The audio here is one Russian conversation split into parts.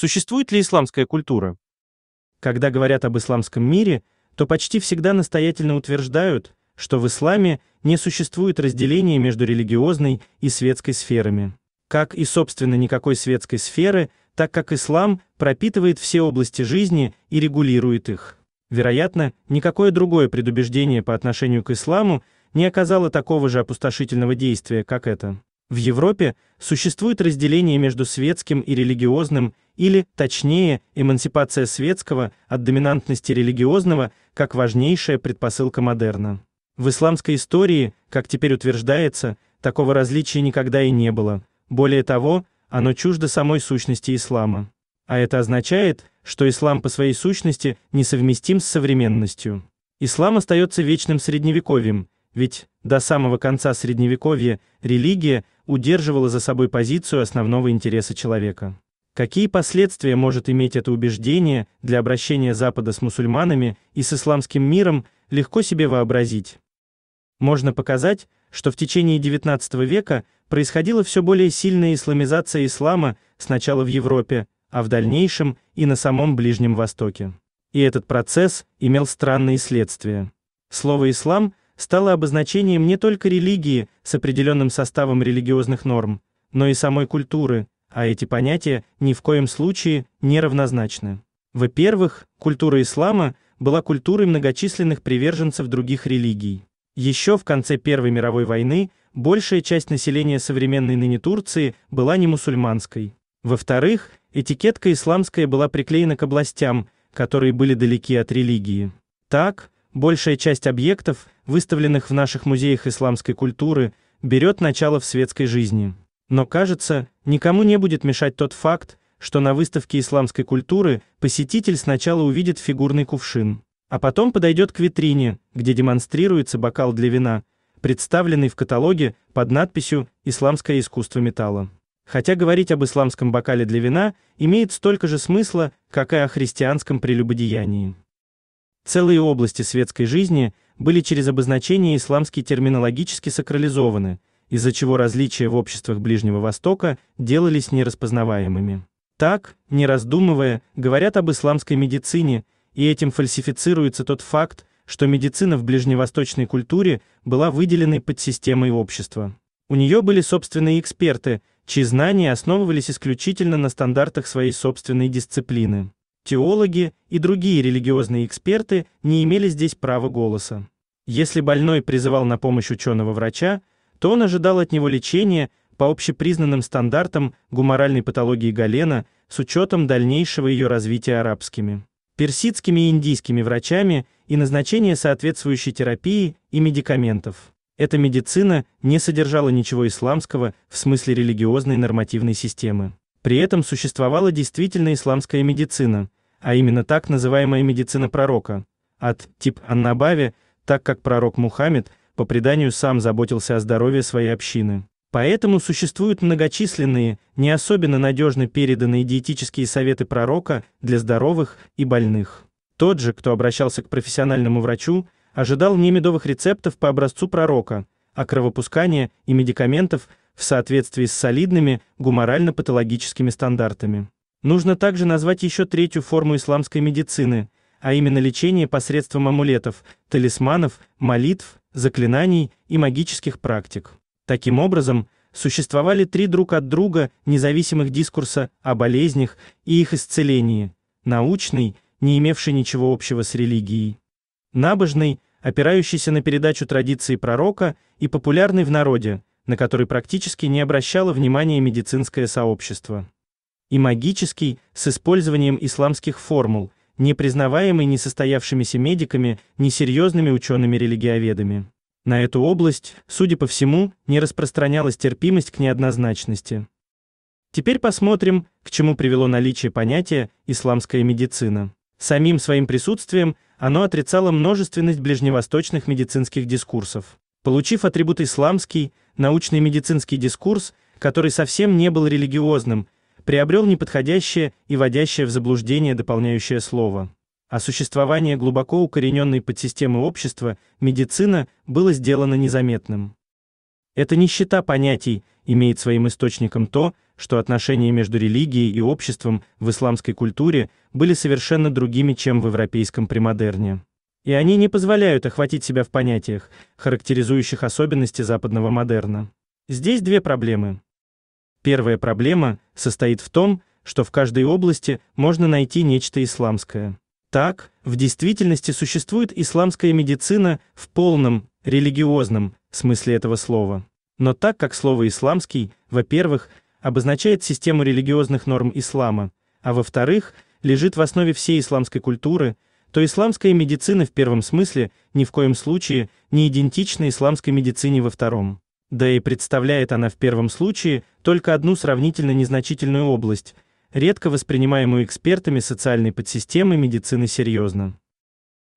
Существует ли исламская культура? Когда говорят об исламском мире, то почти всегда настоятельно утверждают, что в исламе не существует разделения между религиозной и светской сферами. Как и собственно никакой светской сферы, так как ислам пропитывает все области жизни и регулирует их. Вероятно, никакое другое предубеждение по отношению к исламу не оказало такого же опустошительного действия, как это. В Европе существует разделение между светским и религиозным или, точнее, эмансипация светского от доминантности религиозного как важнейшая предпосылка модерна. В исламской истории, как теперь утверждается, такого различия никогда и не было. Более того, оно чуждо самой сущности ислама. А это означает, что ислам по своей сущности несовместим с современностью. Ислам остается вечным средневековьем, ведь до самого конца средневековья религия удерживала за собой позицию основного интереса человека. Какие последствия может иметь это убеждение для обращения Запада с мусульманами и с исламским миром, легко себе вообразить. Можно показать, что в течение XIX века происходила все более сильная исламизация ислама, сначала в Европе, а в дальнейшем и на самом Ближнем Востоке. И этот процесс имел странные следствия. Слово ислам стало обозначением не только религии с определенным составом религиозных норм, но и самой культуры, а эти понятия ни в коем случае не равнозначны. Во-первых, культура ислама была культурой многочисленных приверженцев других религий. Еще в конце Первой мировой войны большая часть населения современной ныне Турции была не мусульманской. Во-вторых, этикетка исламская была приклеена к областям, которые были далеки от религии. Так, большая часть объектов, выставленных в наших музеях исламской культуры, берет начало в светской жизни. Но, кажется, никому не будет мешать тот факт, что на выставке исламской культуры посетитель сначала увидит фигурный кувшин, а потом подойдет к витрине, где демонстрируется бокал для вина, представленный в каталоге под надписью Исламское искусство металла. Хотя говорить об исламском бокале для вина имеет столько же смысла, как и о христианском прелюбодеянии. Целые области светской жизни были через обозначение исламские терминологически сакрализованы, из-за чего различия в обществах Ближнего Востока делались нераспознаваемыми. Так, не раздумывая, говорят об исламской медицине, и этим фальсифицируется тот факт, что медицина в ближневосточной культуре была выделенной под системой общества. У нее были собственные эксперты, чьи знания основывались исключительно на стандартах своей собственной дисциплины. Теологи и другие религиозные эксперты не имели здесь права голоса. Если больной призывал на помощь ученого врача то он ожидал от него лечения по общепризнанным стандартам гуморальной патологии Галена с учетом дальнейшего ее развития арабскими, персидскими и индийскими врачами и назначения соответствующей терапии и медикаментов. Эта медицина не содержала ничего исламского в смысле религиозной нормативной системы. При этом существовала действительно исламская медицина, а именно так называемая медицина пророка, от тип Аннабави, так как пророк Мухаммед по преданию сам заботился о здоровье своей общины. Поэтому существуют многочисленные, не особенно надежно переданные диетические советы пророка для здоровых и больных. Тот же, кто обращался к профессиональному врачу, ожидал не медовых рецептов по образцу пророка, а кровопускания и медикаментов в соответствии с солидными гуморально-патологическими стандартами. Нужно также назвать еще третью форму исламской медицины, а именно лечение посредством амулетов, талисманов, молитв заклинаний и магических практик. Таким образом, существовали три друг от друга независимых дискурса о болезнях и их исцелении: научный, не имевший ничего общего с религией, набожный, опирающийся на передачу традиции пророка и популярный в народе, на который практически не обращало внимания медицинское сообщество. И магический с использованием исламских формул, не признаваемый ни состоявшимися медиками, ни серьезными учеными-религиоведами. На эту область, судя по всему, не распространялась терпимость к неоднозначности. Теперь посмотрим, к чему привело наличие понятия исламская медицина. Самим своим присутствием оно отрицало множественность ближневосточных медицинских дискурсов. Получив атрибут исламский, научный медицинский дискурс, который совсем не был религиозным, приобрел неподходящее и вводящее в заблуждение дополняющее слово. А существование глубоко укорененной подсистемы общества медицина было сделано незаметным. Это нищета понятий имеет своим источником то, что отношения между религией и обществом в исламской культуре были совершенно другими, чем в европейском премодерне. И они не позволяют охватить себя в понятиях, характеризующих особенности западного модерна. Здесь две проблемы. Первая проблема состоит в том, что в каждой области можно найти нечто исламское. Так, в действительности существует исламская медицина в полном религиозном смысле этого слова. Но так как слово исламский, во-первых, обозначает систему религиозных норм ислама, а во-вторых, лежит в основе всей исламской культуры, то исламская медицина в первом смысле ни в коем случае не идентична исламской медицине во втором. Да и представляет она в первом случае только одну сравнительно незначительную область, редко воспринимаемую экспертами социальной подсистемы медицины серьезно.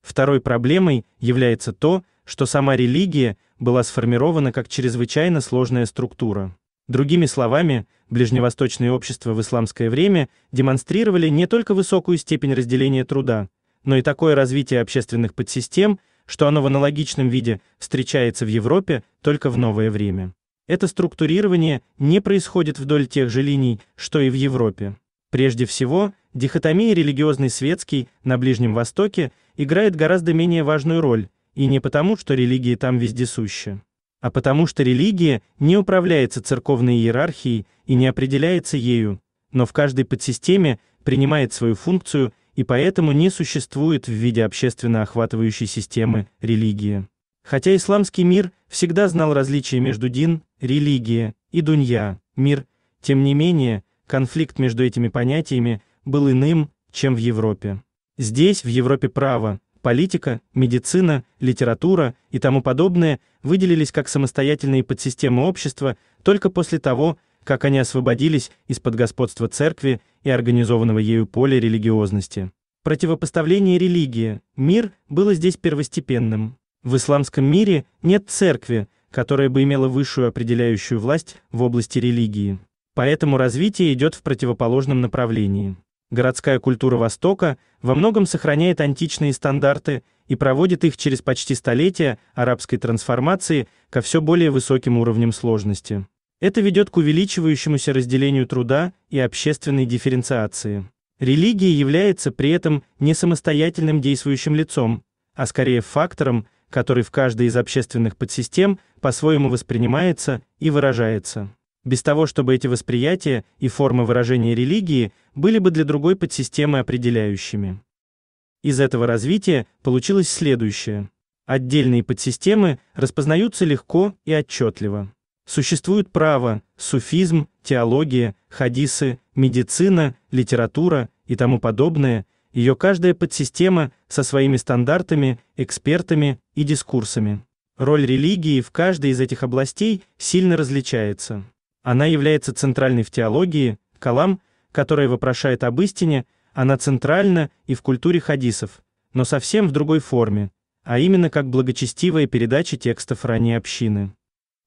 Второй проблемой является то, что сама религия была сформирована как чрезвычайно сложная структура. Другими словами, ближневосточные общества в исламское время демонстрировали не только высокую степень разделения труда, но и такое развитие общественных подсистем, что оно в аналогичном виде встречается в Европе только в новое время. Это структурирование не происходит вдоль тех же линий, что и в Европе. Прежде всего, дихотомия религиозный светский на Ближнем Востоке играет гораздо менее важную роль, и не потому, что религия там вездесуща, а потому что религия не управляется церковной иерархией и не определяется ею, но в каждой подсистеме принимает свою функцию и поэтому не существует в виде общественно охватывающей системы религии. Хотя исламский мир всегда знал различия между дин, религия и дунья, мир, тем не менее, конфликт между этими понятиями был иным, чем в Европе. Здесь, в Европе право, политика, медицина, литература и тому подобное выделились как самостоятельные подсистемы общества только после того, как они освободились из-под господства церкви и организованного ею поля религиозности. Противопоставление религии, мир было здесь первостепенным. В исламском мире нет церкви, которая бы имела высшую определяющую власть в области религии. Поэтому развитие идет в противоположном направлении. Городская культура Востока во многом сохраняет античные стандарты и проводит их через почти столетие арабской трансформации ко все более высоким уровням сложности. Это ведет к увеличивающемуся разделению труда и общественной дифференциации. Религия является при этом не самостоятельным действующим лицом, а скорее фактором, который в каждой из общественных подсистем по-своему воспринимается и выражается. Без того, чтобы эти восприятия и формы выражения религии были бы для другой подсистемы определяющими. Из этого развития получилось следующее: отдельные подсистемы распознаются легко и отчетливо. Существуют право, суфизм, теология, хадисы, медицина, литература и тому подобное, ее каждая подсистема со своими стандартами, экспертами и дискурсами. Роль религии в каждой из этих областей сильно различается. Она является центральной в теологии, калам, которая вопрошает об истине, она центральна и в культуре хадисов, но совсем в другой форме, а именно как благочестивая передача текстов ранней общины.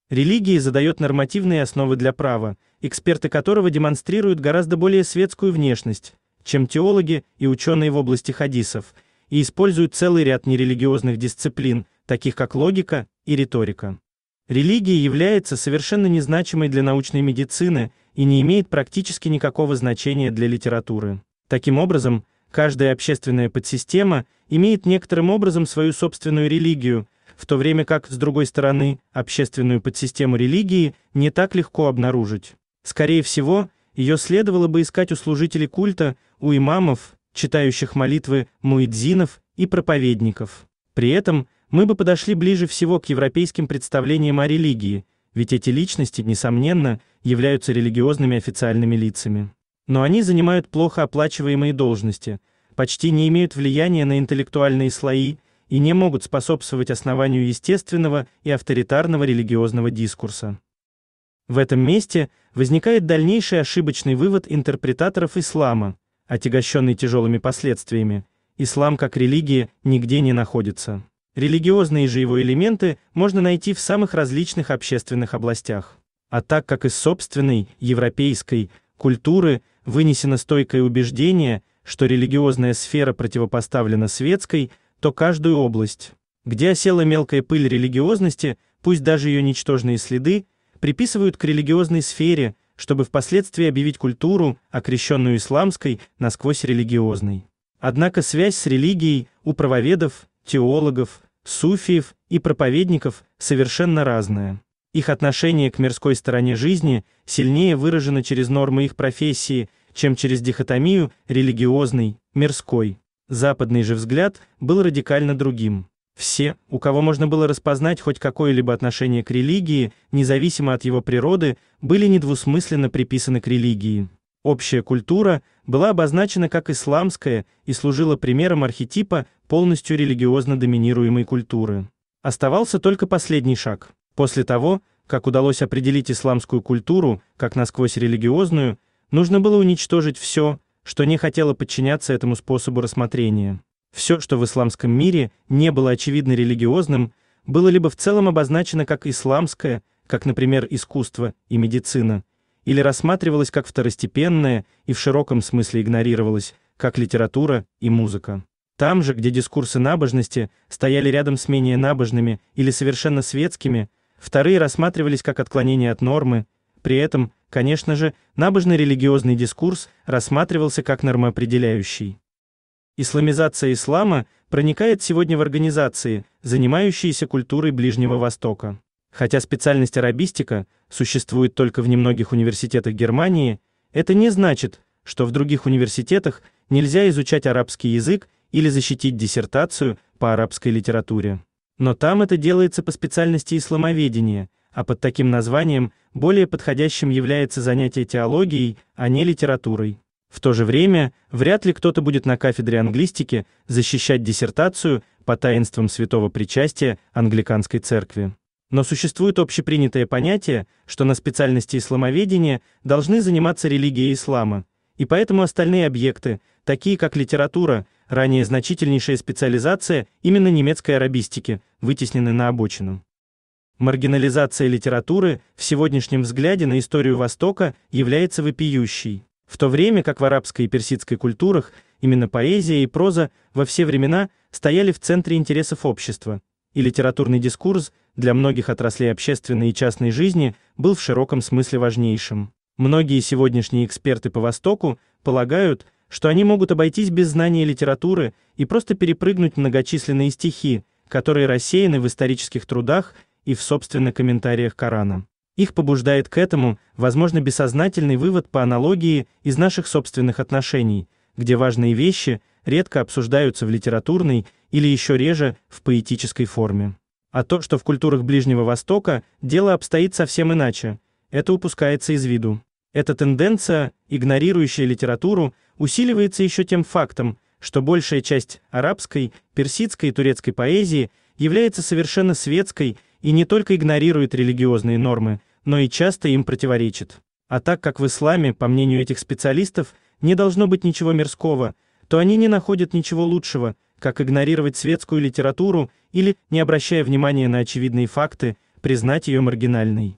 Религия задает нормативные основы для права, эксперты которого демонстрируют гораздо более светскую внешность, чем теологи и ученые в области хадисов, и используют целый ряд нерелигиозных дисциплин, таких как логика и риторика. Религия является совершенно незначимой для научной медицины и не имеет практически никакого значения для литературы. Таким образом, каждая общественная подсистема имеет некоторым образом свою собственную религию, в то время как, с другой стороны, общественную подсистему религии не так легко обнаружить. Скорее всего, ее следовало бы искать у служителей культа, у имамов, читающих молитвы, муэдзинов и проповедников. При этом мы бы подошли ближе всего к европейским представлениям о религии, ведь эти личности, несомненно, являются религиозными официальными лицами. Но они занимают плохо оплачиваемые должности, почти не имеют влияния на интеллектуальные слои, и не могут способствовать основанию естественного и авторитарного религиозного дискурса. В этом месте возникает дальнейший ошибочный вывод интерпретаторов ислама, отягощенный тяжелыми последствиями. Ислам как религия нигде не находится. Религиозные же его элементы можно найти в самых различных общественных областях. А так как из собственной европейской культуры вынесено стойкое убеждение, что религиозная сфера противопоставлена светской, то каждую область, где осела мелкая пыль религиозности, пусть даже ее ничтожные следы, приписывают к религиозной сфере, чтобы впоследствии объявить культуру, окрещенную исламской, насквозь религиозной. Однако связь с религией у правоведов, теологов, суфиев и проповедников совершенно разная. Их отношение к мирской стороне жизни сильнее выражено через нормы их профессии, чем через дихотомию религиозной, мирской. Западный же взгляд был радикально другим. Все, у кого можно было распознать хоть какое-либо отношение к религии, независимо от его природы, были недвусмысленно приписаны к религии. Общая культура была обозначена как исламская и служила примером архетипа полностью религиозно доминируемой культуры. Оставался только последний шаг. После того, как удалось определить исламскую культуру как насквозь религиозную, нужно было уничтожить все, что не хотела подчиняться этому способу рассмотрения. Все, что в исламском мире не было очевидно религиозным, было либо в целом обозначено как исламское, как, например, искусство и медицина, или рассматривалось как второстепенное и в широком смысле игнорировалось, как литература и музыка. Там же, где дискурсы набожности стояли рядом с менее набожными или совершенно светскими, вторые рассматривались как отклонение от нормы, при этом Конечно же, набожно-религиозный дискурс рассматривался как нормоопределяющий. Исламизация ислама проникает сегодня в организации, занимающиеся культурой Ближнего Востока. Хотя специальность арабистика существует только в немногих университетах Германии, это не значит, что в других университетах нельзя изучать арабский язык или защитить диссертацию по арабской литературе. Но там это делается по специальности исламоведения, а под таким названием более подходящим является занятие теологией, а не литературой. В то же время, вряд ли кто-то будет на кафедре англистики защищать диссертацию по таинствам святого причастия англиканской церкви. Но существует общепринятое понятие, что на специальности исламоведения должны заниматься религией ислама, и поэтому остальные объекты, такие как литература, ранее значительнейшая специализация именно немецкой арабистики, вытеснены на обочину. Маргинализация литературы в сегодняшнем взгляде на историю Востока является вопиющей. В то время как в арабской и персидской культурах именно поэзия и проза во все времена стояли в центре интересов общества, и литературный дискурс для многих отраслей общественной и частной жизни был в широком смысле важнейшим. Многие сегодняшние эксперты по Востоку полагают, что они могут обойтись без знания литературы и просто перепрыгнуть многочисленные стихи, которые рассеяны в исторических трудах и в собственных комментариях Корана. Их побуждает к этому, возможно, бессознательный вывод по аналогии из наших собственных отношений, где важные вещи редко обсуждаются в литературной или еще реже в поэтической форме. А то, что в культурах Ближнего Востока дело обстоит совсем иначе, это упускается из виду. Эта тенденция, игнорирующая литературу, усиливается еще тем фактом, что большая часть арабской, персидской и турецкой поэзии является совершенно светской и не только игнорирует религиозные нормы, но и часто им противоречит. А так как в исламе, по мнению этих специалистов, не должно быть ничего мирского, то они не находят ничего лучшего, как игнорировать светскую литературу или, не обращая внимания на очевидные факты, признать ее маргинальной.